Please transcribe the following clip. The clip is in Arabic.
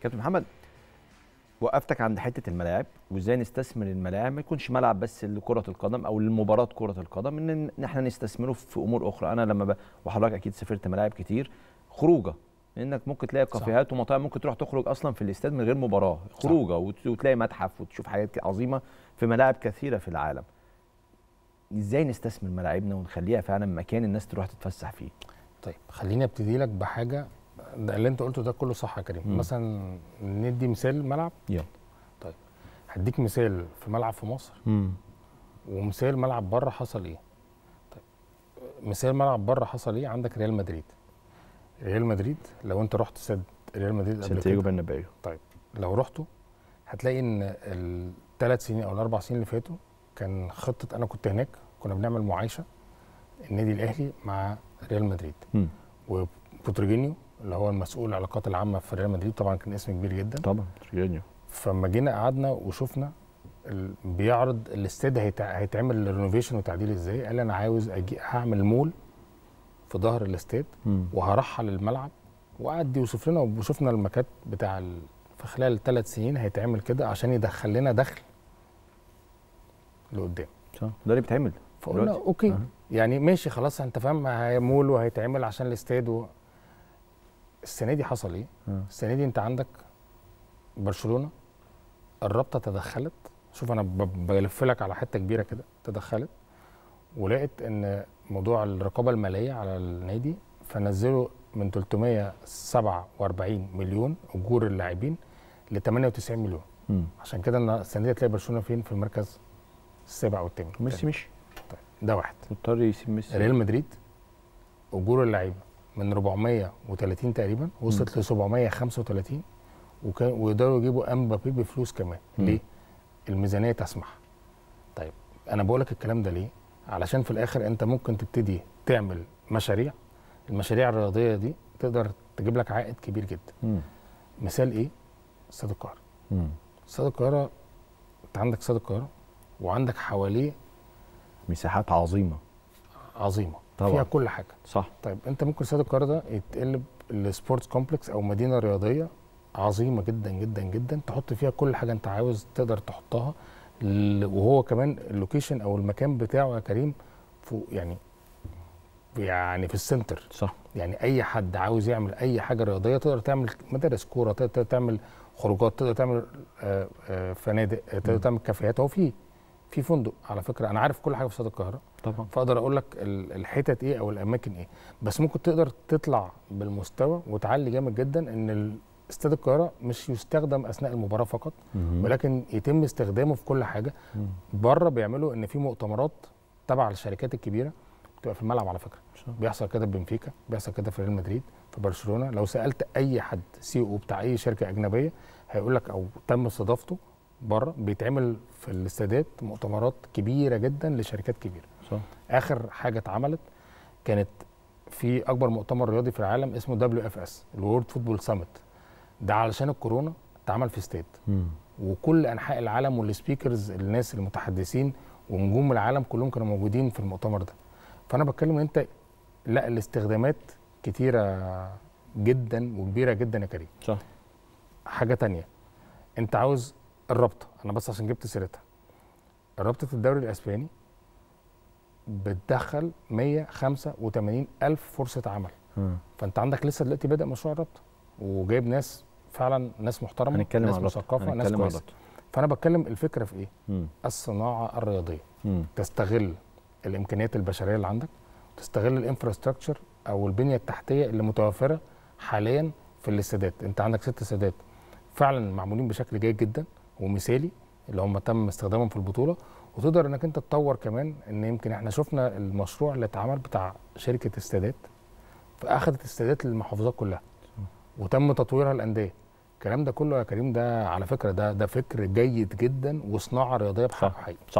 كابتن محمد وقفتك عند حته الملاعب وازاي نستثمر الملاعب ما يكونش ملعب بس لكره القدم او لمباراه كره القدم ان احنا نستثمره في امور اخرى انا لما ب... وحضرتك اكيد سافرت ملاعب كتير خروجه انك ممكن تلاقي كافيهات ومطاعم ممكن تروح تخرج اصلا في الاستاد من غير مباراه خروجه صح. وتلاقي متحف وتشوف حاجات عظيمه في ملاعب كثيره في العالم ازاي نستثمر ملاعبنا ونخليها فعلا مكان الناس تروح تتفسح فيه طيب خليني ابتدي لك بحاجه اللي انت قلته ده كله صح يا كريم مثلا ندي مثال ملعب يلا طيب هديك مثال في ملعب في مصر مم. ومثال ملعب بره حصل ايه طيب مثال ملعب بره حصل ايه عندك ريال مدريد ريال مدريد لو انت رحت سد ريال مدريد قبل سانتياغو بنبايو طيب لو رحته هتلاقي ان الثلاث سنين او الاربع سنين اللي فاتوا كان خطه انا كنت هناك كنا بنعمل معايشه النادي الاهلي مع ريال مدريد وبوتروجينيو اللي هو المسؤول العلاقات العامه في ريال مدريد طبعا كان اسم كبير جدا طبعا ريانيو فلما جينا قعدنا وشفنا بيعرض الاستاد هيتع... هيتعمل رينوفيشن وتعديل ازاي قال انا عاوز أجي... هعمل مول في ظهر الاستاد وهرحل الملعب وقعد يوصف لنا وشفنا المكات بتاع ال... في خلال ثلاث سنين هيتعمل كده عشان يدخل لنا دخل لقدام ده اللي بيتعمل فقلنا اوكي أه. يعني ماشي خلاص انت فاهم مول وهيتعمل عشان الاستاد و... السنه دي حصل ايه؟ السنه دي انت عندك برشلونه الرابطه تدخلت شوف انا بلف لك على حته كبيره كده تدخلت ولقيت ان موضوع الرقابه الماليه على النادي فنزلوا من 347 مليون اجور اللاعبين ل 98 مليون م. عشان كده السنه دي هتلاقي برشلونه فين في المركز السابع والثامن ميسي مشي طيب ده واحد مضطر يسيب ميسي ريال مدريد اجور اللعيبه من 430 تقريبا وصلت ل 735 وكان ويقدروا يجيبوا امبابي بفلوس كمان مم. ليه؟ الميزانيه تسمح. طيب انا بقول لك الكلام ده ليه؟ علشان في الاخر انت ممكن تبتدي تعمل مشاريع المشاريع الرياضيه دي تقدر تجيب لك عائد كبير جدا. مم. مثال ايه؟ استاد القاهره. استاد القاهره انت عندك استاد القاهره وعندك حواليه مساحات عظيمه عظيمه طبعا. فيها كل حاجه صح طيب انت ممكن استاد القاهره ده يتقلب لسبورتس كومبلكس او مدينه رياضيه عظيمه جدا جدا جدا تحط فيها كل حاجه انت عاوز تقدر تحطها وهو كمان اللوكيشن او المكان بتاعه يا كريم فوق يعني يعني في السنتر صح يعني اي حد عاوز يعمل اي حاجه رياضيه تقدر تعمل مدارس كوره تقدر تعمل خروجات تقدر تعمل آه، آه، فنادق تقدر تعمل كافيهات هو في في فندق على فكره انا عارف كل حاجه في استاد القاهره طبعا فاقدر اقول لك الحتت ايه او الاماكن ايه بس ممكن تقدر تطلع بالمستوى وتعلي جامد جدا ان استاد القاهره مش يستخدم اثناء المباراه فقط مم. ولكن يتم استخدامه في كل حاجه بره بيعملوا ان في مؤتمرات تبع الشركات الكبيره بتبقى في الملعب على فكره شو. بيحصل كده في بنفيكا بيحصل كده في ريال مدريد في برشلونه لو سالت اي حد سي او بتاع اي شركه اجنبيه هيقول لك او تم استضافته بره بيتعمل في الاستادات مؤتمرات كبيره جدا لشركات كبيره صح. اخر حاجه اتعملت كانت في اكبر مؤتمر رياضي في العالم اسمه دبليو اف اس الورد فوتبول سامت ده علشان الكورونا اتعمل في استاد وكل انحاء العالم والسبيكرز الناس المتحدثين ونجوم العالم كلهم كانوا موجودين في المؤتمر ده فانا بتكلم ان انت لا الاستخدامات كتيره جدا وكبيره جدا يا كريم صح حاجه تانية انت عاوز الرابطه انا بس عشان جبت سيرتها رابطه الدوري الاسباني بتدخل 185 ألف فرصة عمل م. فأنت عندك لسه دلوقتي بادئ مشروع الرابطه وجايب ناس فعلا ناس محترمة هنتكلم ناس مثقفة ناس كويسة فأنا بتكلم الفكرة في إيه؟ م. الصناعة الرياضية م. تستغل الإمكانيات البشرية اللي عندك تستغل الانفراستراكشر أو البنية التحتية اللي متوفرة حاليا في الاستادات أنت عندك ست استادات فعلا معمولين بشكل جيد جدا ومثالي اللي هم تم استخدامهم في البطوله وتقدر انك انت تطور كمان ان يمكن احنا شفنا المشروع اللي اتعمل بتاع شركه استادات فاخذت استادات للمحافظات كلها وتم تطويرها الانديه الكلام ده كله يا كريم ده على فكره ده ده فكر جيد جدا وصناعه رياضيه بحق صح صح